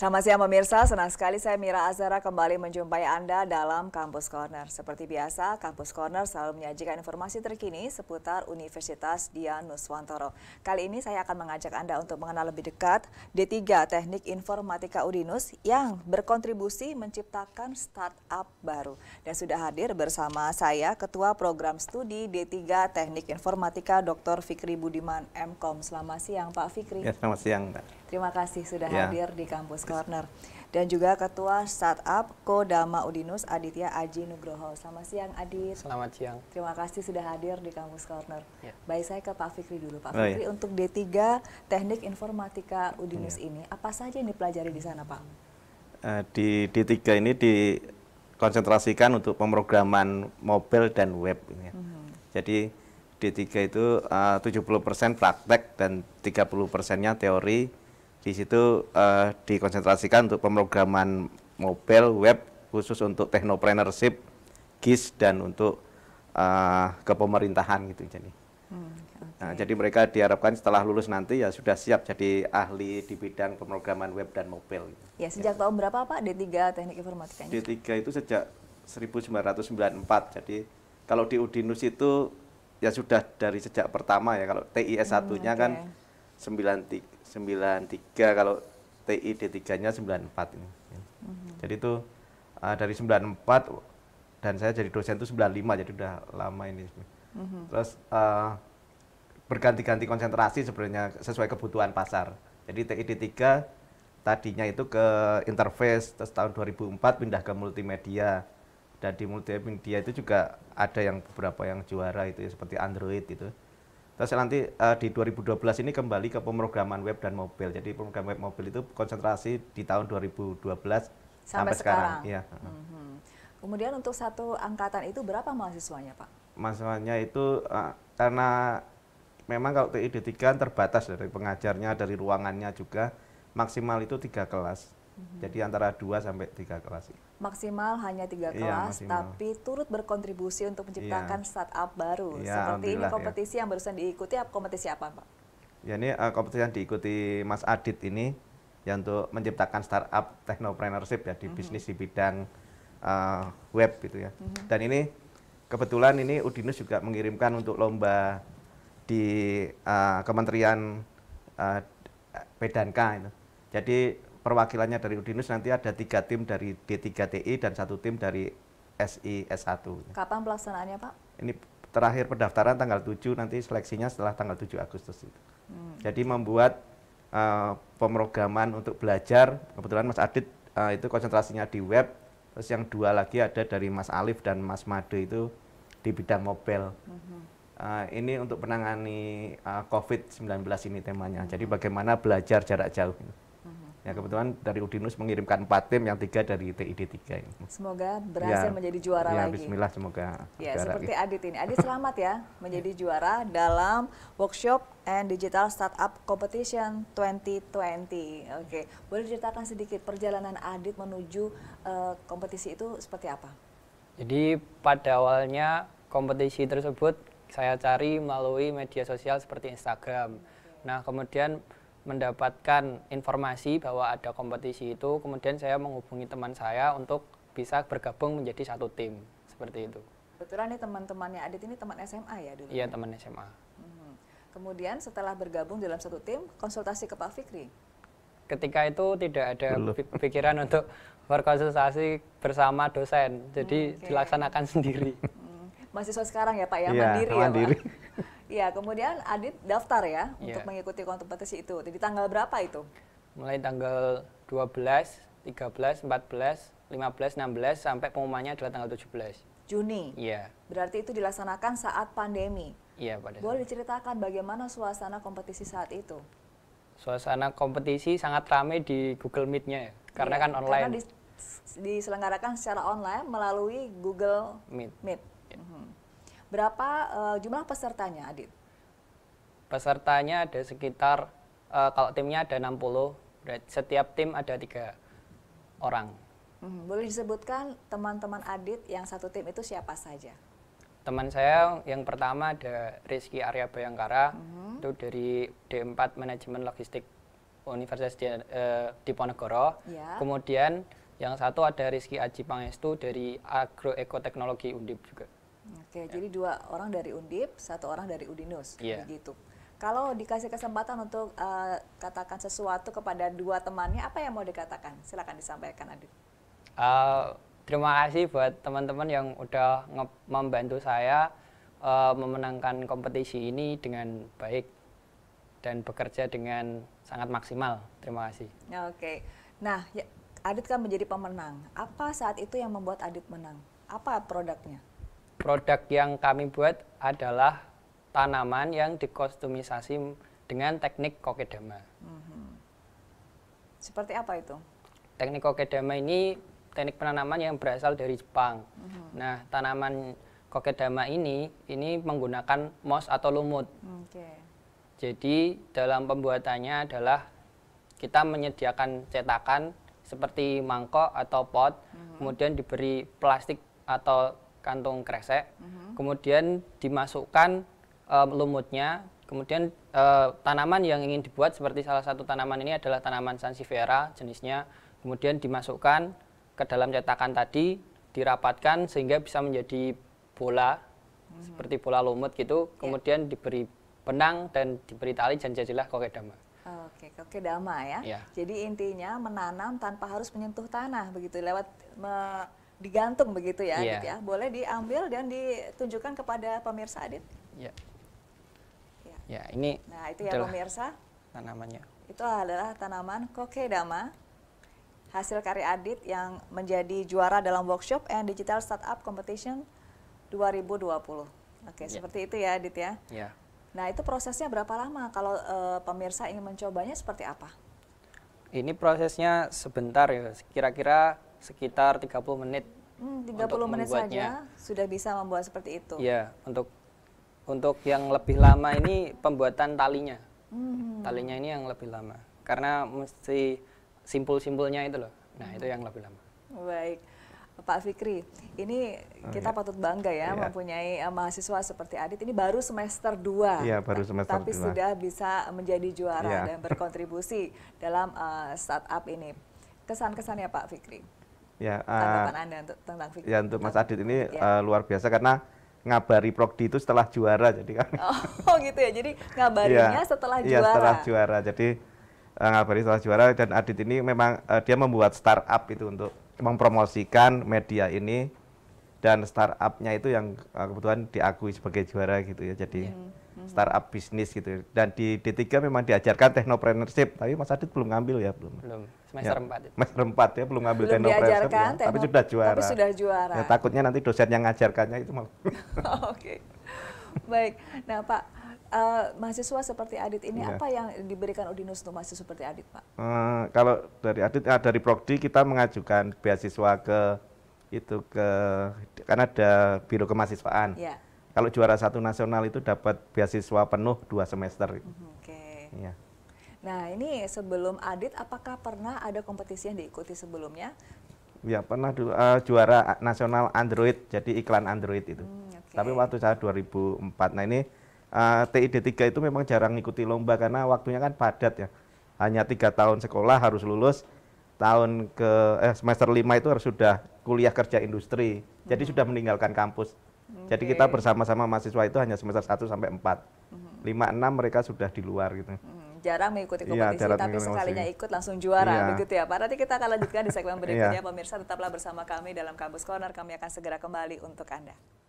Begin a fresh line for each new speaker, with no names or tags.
Sama siang pemirsa, senang sekali saya Mira Azara kembali menjumpai Anda dalam Kampus Corner. Seperti biasa, Kampus Corner selalu menyajikan informasi terkini seputar Universitas Dian Nuswantoro. Kali ini saya akan mengajak Anda untuk mengenal lebih dekat D3 Teknik Informatika Udinus yang berkontribusi menciptakan startup baru. Dan sudah hadir bersama saya Ketua Program Studi D3 Teknik Informatika Dr. Fikri Budiman MKOM. Selamat siang Pak Fikri. Ya,
selamat siang Pak.
Terima kasih sudah yeah. hadir di Kampus Corner. Dan juga Ketua Startup Kodama Udinus Aditya Aji Nugroho. Selamat siang Adit. Selamat siang. Terima kasih sudah hadir di Kampus Corner. Yeah. Baik saya ke Pak Fikri dulu. Pak oh, Fikri oh, iya. yeah. untuk D3 Teknik Informatika Udinus yeah. ini, apa saja yang dipelajari di sana Pak?
Uh, di D3 ini dikonsentrasikan untuk pemrograman mobile dan web. ini. Mm -hmm. Jadi D3 itu eh, uh, 70% praktek dan 30 persennya teori di situ uh, dikonsentrasikan untuk pemrograman mobile, web khusus untuk teknopreneurship, GIS dan untuk uh, kepemerintahan gitu jadi. Hmm, okay. Nah, jadi mereka diharapkan setelah lulus nanti ya sudah siap jadi ahli di bidang pemrograman web dan mobile. Gitu.
Ya, sejak ya. tahun berapa Pak D3 Teknik Informatika D3
itu sejak 1994. Jadi kalau di Udinus itu ya sudah dari sejak pertama ya kalau TIS satunya hmm, okay. kan 93 93 kalau TI D3-nya 94 ini. Mm-hmm. Jadi itu uh, dari 94 dan saya jadi dosen itu 95 jadi udah lama ini. Mm-hmm. Terus uh, berganti-ganti konsentrasi sebenarnya sesuai kebutuhan pasar. Jadi TI D3 tadinya itu ke interface terus tahun 2004 pindah ke multimedia dan di multimedia itu juga ada yang beberapa yang juara itu ya, seperti Android itu. Terus nanti uh, di 2012 ini kembali ke pemrograman web dan mobil. Jadi program web mobil itu konsentrasi di tahun 2012 sampai, sampai sekarang. sekarang. Ya. Mm
-hmm. Kemudian untuk satu angkatan itu berapa mahasiswanya, Pak?
Mahasiswanya itu uh, karena memang kalau TI D3 kan terbatas dari pengajarnya, dari ruangannya juga maksimal itu tiga kelas. Mhm. Jadi antara dua sampai tiga kelas.
Maksimal hanya tiga iya, kelas, iya, tapi turut berkontribusi untuk iya. menciptakan iya. startup baru. Iya, Seperti ini ya. kompetisi ya. yang barusan diikuti, kompetisi apa Pak?
Ya ini uh, kompetisi yang diikuti Mas Adit ini, ya untuk menciptakan startup technopreneurship ya, di mm -hmm. bisnis di bidang uh, web gitu ya. Mm -hmm. Dan ini kebetulan ini Udinus juga mengirimkan untuk lomba di uh, Kementerian uh, Bedanka. Gitu. Jadi perwakilannya dari Udinus nanti ada tiga tim dari D3TI dan satu tim dari SI S1.
Kapan pelaksanaannya Pak?
Ini terakhir pendaftaran tanggal 7 nanti seleksinya setelah tanggal 7 Agustus itu. Hmm. Jadi membuat uh, pemrograman untuk belajar kebetulan Mas Adit uh, itu konsentrasinya di web terus yang dua lagi ada dari Mas Alif dan Mas Made itu di bidang mobile. Hmm. Uh, ini untuk menangani uh, COVID-19 ini temanya. Hmm. Jadi bagaimana belajar jarak jauh. Gitu. Ya kebetulan dari Udinus mengirimkan empat tim yang tiga dari TID tiga ini. Semoga berhasil ya, menjadi juara ya, lagi. Bismillah semoga. Ya seperti lagi.
Adit ini. Adit selamat ya menjadi juara dalam workshop and digital startup competition 2020. Oke, boleh ceritakan sedikit perjalanan Adit menuju uh, kompetisi itu seperti apa?
Jadi pada awalnya kompetisi tersebut saya cari melalui media sosial seperti Instagram. Nah kemudian mendapatkan informasi bahwa ada kompetisi itu, kemudian saya menghubungi teman saya untuk bisa bergabung menjadi satu tim seperti itu.
Kebetulan nih teman-temannya Adit ini teman SMA ya dulu. Iya teman SMA. Hmm. Kemudian setelah bergabung dalam satu tim, konsultasi ke Pak Fikri.
Ketika itu tidak ada pikiran untuk berkonsultasi bersama dosen, jadi hmm, okay. dilaksanakan sendiri. Hmm.
Mahasiswa sekarang ya Pak ya, ya mandiri, mandiri
ya
Pak.
Iya, kemudian Adit daftar ya ya untuk mengikuti kompetisi itu. Di tanggal berapa itu?
Mulai tanggal 12, 13, 14, 15, 16 sampai pengumumannya adalah tanggal 17. Juni. Iya.
Berarti itu dilaksanakan saat pandemi.
Iya, pada. Boleh
diceritakan bagaimana suasana kompetisi saat itu?
Suasana kompetisi sangat ramai di Google Meet-nya ya. Karena ya, kan online. Karena
diselenggarakan secara online melalui Google Meet. Meet. Ya. Mm -hmm. Berapa uh, jumlah pesertanya, Adit?
Pesertanya ada sekitar uh, kalau timnya ada 60, setiap tim ada tiga orang.
Hmm, boleh disebutkan teman-teman Adit yang satu tim itu siapa saja?
Teman saya yang pertama ada Rizky Arya Bayangkara, hmm. itu dari D4 Manajemen Logistik Universitas di, uh, Diponegoro. Ya. Kemudian yang satu ada Rizky Aji Pangestu dari Agroekoteknologi Undip juga.
Oke, ya. jadi dua orang dari Undip, satu orang dari Udinus, ya. begitu. Kalau dikasih kesempatan untuk uh, katakan sesuatu kepada dua temannya, apa yang mau dikatakan? Silakan disampaikan, Adit.
Uh, terima kasih buat teman-teman yang udah membantu saya uh, memenangkan kompetisi ini dengan baik dan bekerja dengan sangat maksimal. Terima kasih.
Oke. Okay. Nah, ya, Adit kan menjadi pemenang. Apa saat itu yang membuat Adit menang? Apa produknya?
produk yang kami buat adalah tanaman yang dikostumisasi dengan teknik kokedama.
Hmm. Seperti apa itu?
Teknik kokedama ini teknik penanaman yang berasal dari Jepang. Hmm. Nah, tanaman kokedama ini ini menggunakan moss atau lumut. Okay. Jadi dalam pembuatannya adalah kita menyediakan cetakan seperti mangkok atau pot, mm -hmm. kemudian diberi plastik atau kantung kresek, mm -hmm. kemudian dimasukkan uh, lumutnya, kemudian uh, tanaman yang ingin dibuat seperti salah satu tanaman ini adalah tanaman sansifera jenisnya, kemudian dimasukkan ke dalam cetakan tadi, dirapatkan sehingga bisa menjadi bola mm -hmm. seperti bola lumut gitu, yeah. kemudian diberi benang dan diberi tali dan jadilah kokedama.
Oke, kokedama ya. Yeah. Jadi intinya menanam tanpa harus menyentuh tanah begitu lewat me digantung begitu ya, yeah. Adit gitu ya. Boleh diambil dan ditunjukkan kepada pemirsa Adit.
Iya. Iya. Ya. Ya, yeah, ini. Nah itu ya pemirsa. Tanamannya.
Itu adalah tanaman kokedama hasil karya Adit yang menjadi juara dalam workshop and digital startup competition 2020. Oke, okay, iya. yeah. seperti itu ya Adit ya. Yeah. Nah itu prosesnya berapa lama kalau e, pemirsa ingin mencobanya seperti apa?
Ini prosesnya sebentar ya, kira-kira sekitar 30 menit.
Hmm, 30 menit saja sudah bisa membuat seperti itu.
Iya, untuk untuk yang lebih lama ini pembuatan talinya. Hmm. Talinya ini yang lebih lama. Karena mesti simpul-simpulnya itu loh. Nah, hmm. itu yang lebih lama.
Baik. Pak Fikri, ini oh, kita oh, iya. patut bangga ya iya. mempunyai uh, mahasiswa seperti Adit. Ini baru semester 2. Iya, baru Tapi 2. sudah bisa menjadi juara iya. dan berkontribusi dalam uh, startup ini. Kesan-kesannya Pak Fikri.
Ya, uh, Anda
untuk, tentang Vicky. Ya, untuk Mas Adit ini ya. uh,
luar biasa karena ngabari prodi itu setelah juara jadi kan.
Oh, oh gitu ya. Jadi ngabarinya ya, setelah juara. Iya, setelah
juara. Jadi uh, ngabari setelah juara dan Adit ini memang uh, dia membuat startup itu untuk mempromosikan media ini dan startupnya itu yang uh, kebetulan diakui sebagai juara gitu ya. Jadi hmm, hmm. startup bisnis gitu. Dan di D3 memang diajarkan teknopreneurship, tapi Mas Adit belum ngambil ya, belum. Belum semester ya, 4 Semester 4 ya belum ngambil belum ya. diajarkan, ya, tapi sudah juara. Tapi sudah juara. Ya, takutnya nanti dosen yang ngajarkannya itu malah. Oke.
Baik. Nah, Pak, uh, mahasiswa seperti Adit ini ya. apa yang diberikan Udinus untuk mahasiswa seperti Adit, Pak?
Uh, kalau dari Adit uh, dari prodi kita mengajukan beasiswa ke itu ke karena ada biro kemahasiswaan. Ya. Kalau juara satu nasional itu dapat beasiswa penuh dua semester. Mhm, oke. Okay. Ya.
Nah ini sebelum Adit, apakah pernah ada kompetisi yang diikuti sebelumnya?
Ya pernah dulu uh, juara nasional Android, jadi iklan Android itu. Hmm, okay. Tapi waktu saya 2004. Nah ini uh, eh, TID 3 itu memang jarang ikuti lomba karena waktunya kan padat ya. Hanya tiga tahun sekolah harus lulus, tahun ke eh, semester lima itu harus sudah kuliah kerja industri. Hmm. Jadi sudah meninggalkan kampus. Okay. Jadi kita bersama-sama mahasiswa itu hanya semester satu sampai empat hmm. lima enam mereka sudah di luar gitu. Hmm
jarang mengikuti iya, kompetisi, ya, tapi sekalinya ikut langsung juara, ya. begitu ya Pak. Nanti kita akan lanjutkan di segmen iya. berikutnya, ya. pemirsa tetaplah bersama kami dalam Kampus Corner. Kami akan segera kembali untuk Anda.